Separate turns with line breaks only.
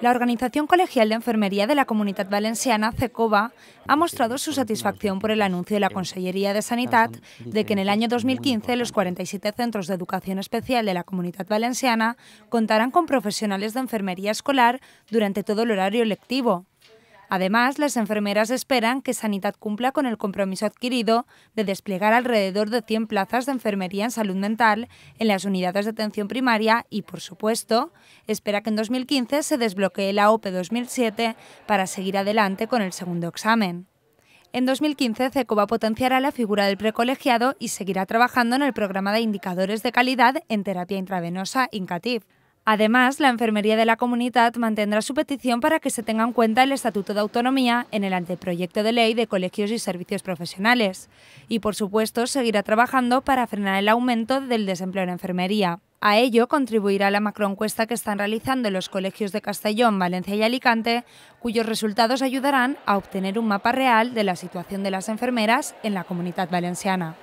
La Organización Colegial de Enfermería de la Comunidad Valenciana, CECOVA, ha mostrado su satisfacción por el anuncio de la Consellería de Sanidad de que en el año 2015 los 47 centros de educación especial de la Comunidad Valenciana contarán con profesionales de enfermería escolar durante todo el horario lectivo. Además, las enfermeras esperan que Sanidad cumpla con el compromiso adquirido de desplegar alrededor de 100 plazas de enfermería en salud mental en las unidades de atención primaria y, por supuesto, espera que en 2015 se desbloquee la OPE 2007 para seguir adelante con el segundo examen. En 2015, CECOBA potenciará la figura del precolegiado y seguirá trabajando en el programa de indicadores de calidad en terapia intravenosa INCATIF. Además, la Enfermería de la Comunidad mantendrá su petición para que se tenga en cuenta el Estatuto de Autonomía en el anteproyecto de ley de colegios y servicios profesionales. Y, por supuesto, seguirá trabajando para frenar el aumento del desempleo en enfermería. A ello contribuirá la macroencuesta que están realizando los colegios de Castellón, Valencia y Alicante, cuyos resultados ayudarán a obtener un mapa real de la situación de las enfermeras en la comunidad valenciana.